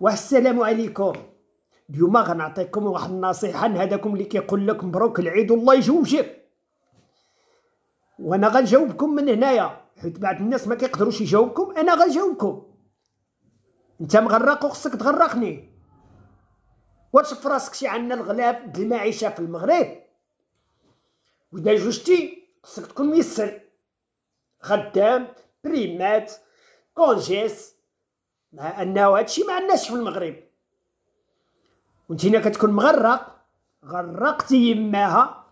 والسلام عليكم اليوم غنعطيكم واحد النصيحه لهذاكم اللي كيقول لك مبروك العيد والله يجوجك وانا غنجاوبكم من هنايا حيت بعض الناس ما كيقدروش يجاوبكم انا غنجاوبكم انت مغرق وخصك تغرقني واش في راسك شي عندنا الغلاف د المعيشه في المغرب ودا جوجتي خصك تكون ميسر خدام بريمات كونجيس مع انه هادشي ما عندناش في المغرب وانتينا كتكون مغرق غرقتي يماها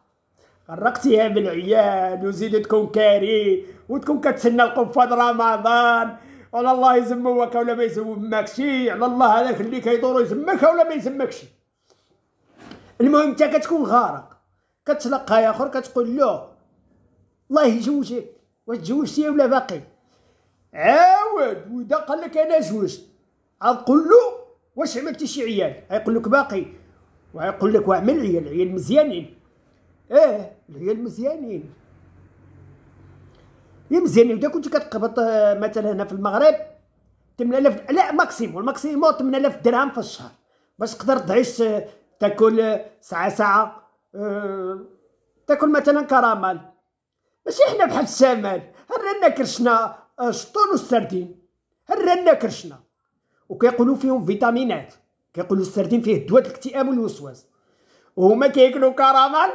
غرقتيها بالعيال وزيد تكون كاري وتكون كتسنى القفة رمضان على الله يزموك ولا ما يزمك شي على الله هذاك اللي كيدور يزمك ولا ما يزمكش المهم انت كتكون غارق كتلقى يا اخر كتقول له الله يجوجك واش تجوجتي ولا باقي عاود ودا قال لك انا زوجت غتقول له واش عملتي شي عيال غيقول لك باقي وغيقول لك واعمل عيال العيال مزيانين اه العيال مزيانين يا مزيانين ودا كنت كتقبط آه، مثلا هنا في المغرب 8000 لا ماكسيموم ماكسيموم 8000 درهم في الشهر باش تقدر تعيش آه، تاكل آه، ساعه ساعه أه تاكل مثلا كراميل ماشي حنا بحال الشمال رانا كرشنا الشطون والسردين الرنة كرشنا وكيقولوا فيهم فيتامينات كيقولوا السردين فيه دواء الاكتئاب والوسواس وهما كياكلوا كرامال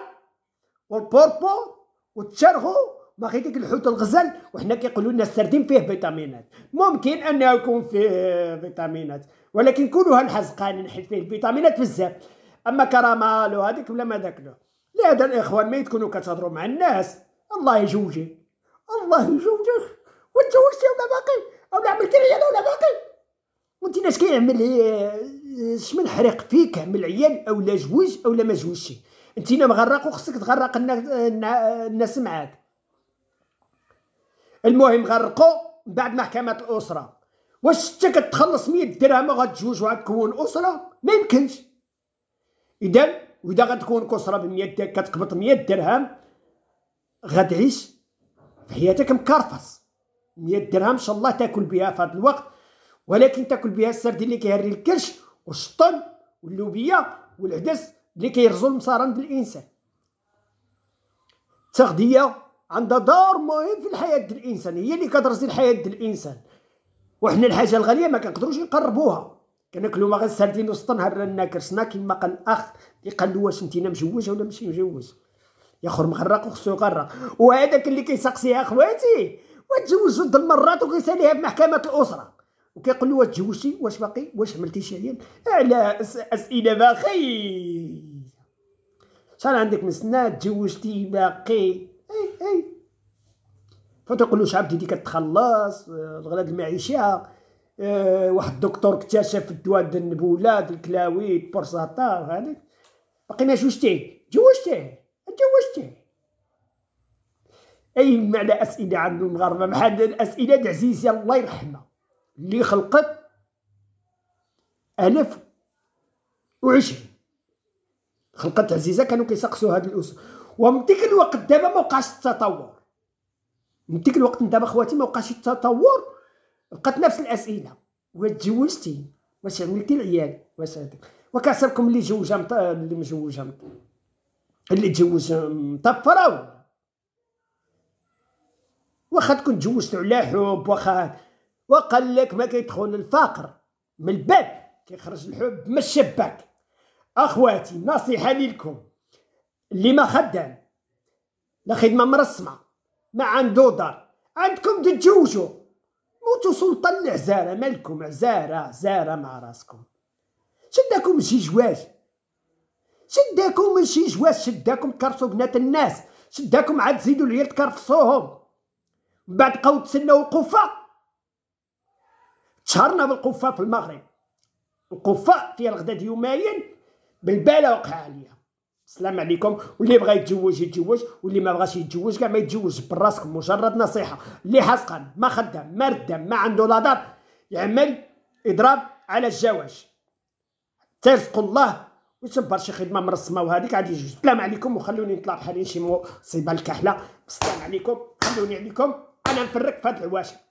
والبوربو والتشرغو ما خيتك الحوت الغزال وحنا كيقولوا لنا السردين فيه فيتامينات ممكن انه يكون فيه فيتامينات ولكن كلها الحزقان حيت فيه الفيتامينات بزاف اما كرامال وهذيك ولا ما لا لهذا الاخوان ما تكونوا كتهضروا مع الناس الله يجوجي الله يجوجك وتزوجتي ولا باقي ولا عملتي عيال ولا باقي وانت ناس كيعمل آه، شمن حريق فيك عمل عيال اولا جوج اولا ما جوجش انت هنا مغرق وخصك تغرق الناس معاك المهم غرقوا من بعد محكمة الأسرة واش انت كتخلص 100 درهم وغتجوج وغتكون أسرة ما يمكنش إذا وإذا غتكون أسرة ب 100 كتقبض 100 درهم غتعيش في حياتك مكرفص 100 درهم ان شاء الله تاكل بها في هذا الوقت ولكن تاكل بها السردين اللي كيهري الكرش والشطن واللوبيا والعدس اللي كيرزو المصارم ديال الانسان التغذيه عندها دور مهم في الحياه ديال الانسان هي اللي كترزي الحياه ديال الانسان وحنا الحاجه الغاليه ما كنقدروش نقربوها كناكلو ما غير السردين والشطن هرنا كرشنا كيما قال الاخ اللي قال له واش نتينا مجوجه ولا ماشي مجوج يا خور مغرق وخصو يغرق وهذاك اللي كيسقسيها خواتي وتزوج جوج المرات وكيساليها في محكمه الاسره وكيقول له واش تزوجتي واش باقي واش عملتي شي عيال على اسئله باقي شحال عندك من سنه تزوجتي باقي اي اي فتقول له شحال بديتي كتخلص الغلاد المعيشه آه، واحد الدكتور اكتشف الدواء ديال النبوله ديال الكلاوي البورساتار هذاك باقي ما جوجتيه تزوجتيه تزوجتيه اي معنى اسئله عند المغاربه ما حد الاسئله عزيزي الله يرحمها اللي خلقت ألف وعشرين خلقت عزيزة كانوا كيسقسوا هاد الأسر ومن ديك الوقت دابا ما وقعش التطور من ديك الوقت دابا خواتي ما وقعش التطور بقات نفس الأسئلة واش تزوجتي واش عملتي العيال واش هاديك وكاسبكم اللي جوجها مط... اللي مجوجها مط... اللي تزوج مطفرة واخا تكون تجوزت على حب واخا وقال لك ما كيدخل الفقر من الباب كيخرج الحب من الشباك اخواتي نصيحه لكم اللي ما خدام لا خدمه مرسمه ما عنده دار عندكم تتجوجوا موتوا سلطان العزاره مالكم عزاره عزارة مع راسكم شداكم شي جواج شداكم من شي جواج شداكم تكرسوا بنات الناس شداكم عاد تزيدوا العيال تكرفصوهم من بعد بقاو تسناو القفه تشهرنا بالقفه في المغرب القفه في الغداد يومين بالباله وقع عليا السلام عليكم واللي بغى يتزوج يتزوج واللي ما بغاش يتزوج كاع ما يتزوج براسك مجرد نصيحه اللي حسقان ما خدام ما ردام ما عنده لا دار يعمل اضراب على الزواج ترزق الله ويتبر شي خدمه مرسمه وهذيك غادي يجوز السلام عليكم وخلوني نطلع بحالي شي مصيبه الكحله السلام عليكم خلوني عليكم انا نفرق في هذا الحواشي